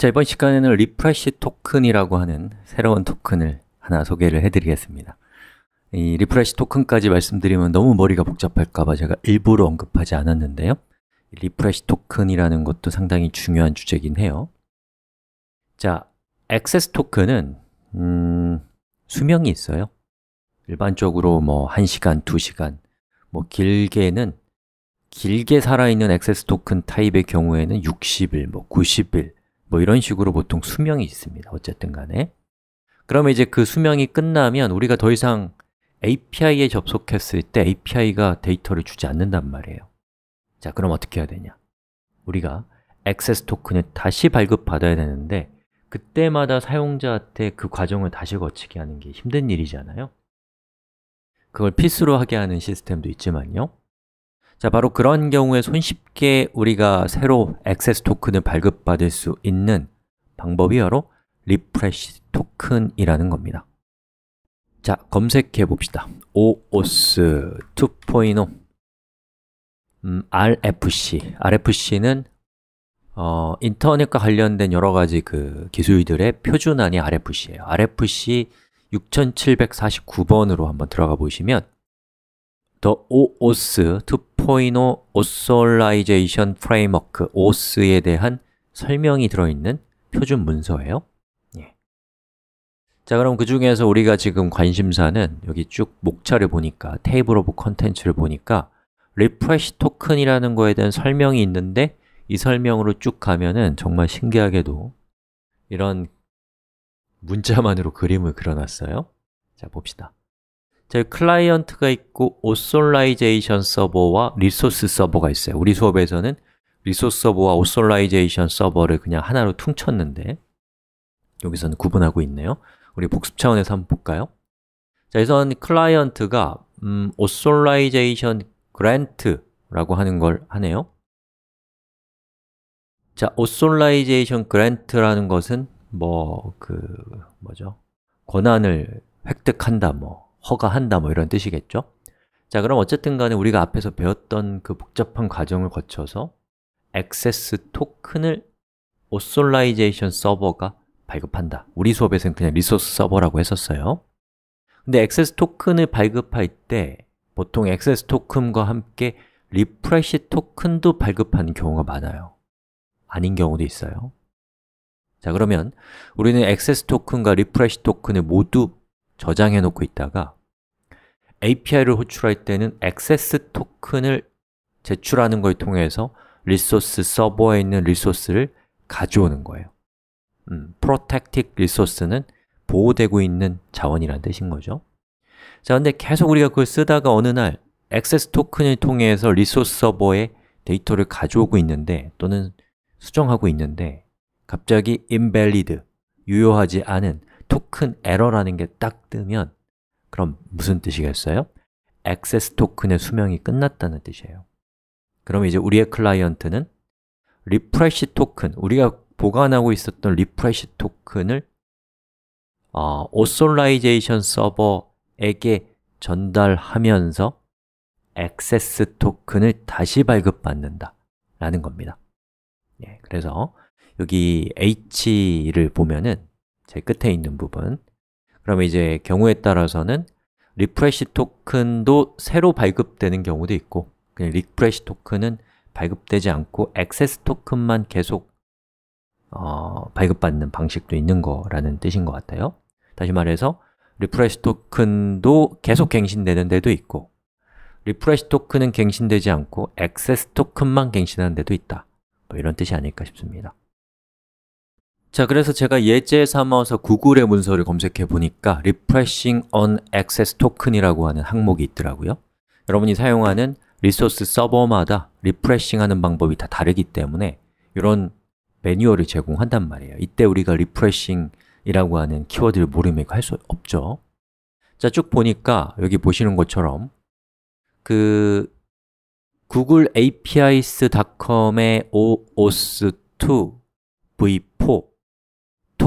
자, 이번 시간에는 리프레시 토큰이라고 하는 새로운 토큰을 하나 소개를 해드리겠습니다. 이 리프레시 토큰까지 말씀드리면 너무 머리가 복잡할까봐 제가 일부러 언급하지 않았는데요. 리프레시 토큰이라는 것도 상당히 중요한 주제긴 해요. 자, 액세스 토큰은 음, 수명이 있어요. 일반적으로 뭐 1시간, 2시간, 뭐 길게는 길게 살아있는 액세스 토큰 타입의 경우에는 60일, 뭐 90일, 뭐 이런 식으로 보통 수명이 있습니다 어쨌든 간에 그러면 이제 그 수명이 끝나면 우리가 더 이상 API에 접속했을 때 API가 데이터를 주지 않는단 말이에요 자, 그럼 어떻게 해야 되냐? 우리가 액세스 토큰을 다시 발급받아야 되는데 그때마다 사용자한테 그 과정을 다시 거치게 하는 게 힘든 일이잖아요 그걸 필수로 하게 하는 시스템도 있지만요 자, 바로 그런 경우에 손쉽게 우리가 새로 액세스 토큰을 발급받을 수 있는 방법이 바로 리프레시 토큰이라는 겁니다. 자, 검색해 봅시다. OOS 2.0 음, RFC. RFC는 어, 인터넷과 관련된 여러 가지 그 기술들의 표준안이 RFC예요. RFC 6749번으로 한번 들어가 보시면 The OOS 2.0 Authorization Framework OOS에 대한 설명이 들어있는 표준 문서예요 예. 자 그럼 그 중에서 우리가 지금 관심사는 여기 쭉 목차를 보니까 테이블 오브 컨텐츠를 보니까 Refresh t o k e n 이라는 거에 대한 설명이 있는데 이 설명으로 쭉 가면은 정말 신기하게도 이런 문자만으로 그림을 그려놨어요 자, 봅시다 저 클라이언트가 있고 오솔라이제이션 서버와 리소스 서버가 있어요. 우리 수업에서는 리소스 서버와 오솔라이제이션 서버를 그냥 하나로 퉁쳤는데 여기서는 구분하고 있네요. 우리 복습 차원에서 한번 볼까요? 자, 우선 클라이언트가 음, 오솔라이제이션 그랜트라고 하는 걸 하네요. 자, 오솔라이제이션 그랜트라는 것은 뭐 그 뭐죠? 권한을 획득한다 뭐 허가한다 뭐 이런 뜻이겠죠? 자, 그럼 어쨌든 간에 우리가 앞에서 배웠던 그 복잡한 과정을 거쳐서 액세스 토큰을 오솔라이제이션 서버가 발급한다 우리 수업에서는 그냥 리소스 서버라고 했었어요 근데 액세스 토큰을 발급할 때 보통 액세스 토큰과 함께 리프레시 토큰도 발급하는 경우가 많아요 아닌 경우도 있어요 자 그러면 우리는 액세스 토큰과 리프레시 토큰을 모두 저장해 놓고 있다가 API를 호출할 때는 액세스 토큰을 제출하는 걸 통해서 리소스 서버에 있는 리소스를 가져오는 거예요 음, protected r e s 는 보호되고 있는 자원이란 뜻인 거죠 자, 근데 계속 우리가 그걸 쓰다가 어느 날 액세스 토큰을 통해서 리소스 서버에 데이터를 가져오고 있는데 또는 수정하고 있는데 갑자기 invalid, 유효하지 않은 토큰 에러라는 게 딱 뜨면 그럼 무슨 뜻이겠어요? 액세스 토큰의 수명이 끝났다는 뜻이에요 그럼 이제 우리의 클라이언트는 리프레시 토큰, 우리가 보관하고 있었던 리프레시 토큰을 어, 오솔라이제이션 서버에게 전달하면서 액세스 토큰을 다시 발급받는다 라는 겁니다 예, 그래서 여기 h를 보면은 제 끝에 있는 부분 그러면 이제 경우에 따라서는 리프레시 토큰도 새로 발급되는 경우도 있고 그냥 리프레시 토큰은 발급되지 않고 액세스 토큰만 계속 어, 발급받는 방식도 있는 거라는 뜻인 것 같아요 다시 말해서 리프레시 토큰도 계속 갱신되는 데도 있고 리프레시 토큰은 갱신되지 않고 액세스 토큰만 갱신하는 데도 있다 뭐 이런 뜻이 아닐까 싶습니다 자, 그래서 제가 예제 삼아서 구글의 문서를 검색해 보니까 Refreshing on Access Token이라고 하는 항목이 있더라고요. 여러분이 사용하는 리소스 서버마다 Refreshing 하는 방법이 다 다르기 때문에 이런 매뉴얼을 제공한단 말이에요. 이때 우리가 r r e e f s h i n g 이라고 하는 키워드를 모르면 할 수 없죠. 자, 쭉 보니까 여기 보시는 것처럼 그 구글 APIs.com의 o o s t h 2 v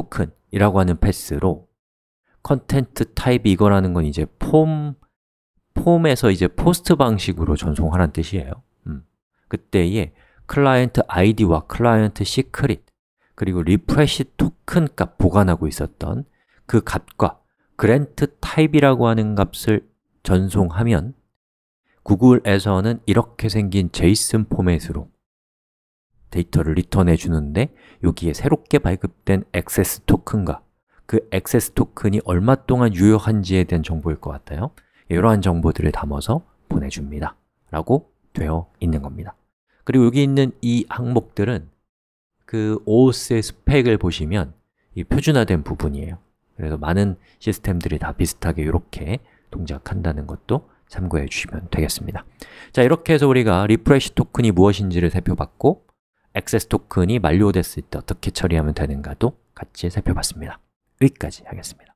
토큰이라고 하는 패스로 컨텐트 타입이 이거라는 건 이제 폼, 폼에서 이제 포스트 방식으로 전송하는 뜻이에요 음. 그때에 클라이언트 아이디와 클라이언트 시크릿 그리고 리프레시 토큰 값 보관하고 있었던 그 값과 그랜트 타입이라고 하는 값을 전송하면 구글에서는 이렇게 생긴 제이슨 포맷으로 데이터를 리턴해 주는데 여기에 새롭게 발급된 액세스 토큰과 그 액세스 토큰이 얼마 동안 유효한지에 대한 정보일 것 같아요 이러한 정보들을 담아서 보내줍니다 라고 되어 있는 겁니다 그리고 여기 있는 이 항목들은 그 OS의 스펙을 보시면 이 표준화된 부분이에요 그래서 많은 시스템들이 다 비슷하게 이렇게 동작한다는 것도 참고해 주시면 되겠습니다 자, 이렇게 해서 우리가 리프레시 토큰이 무엇인지를 살펴봤고 액세스 토큰이 만료됐을 때 어떻게 처리하면 되는가도 같이 살펴봤습니다. 여기까지 하겠습니다.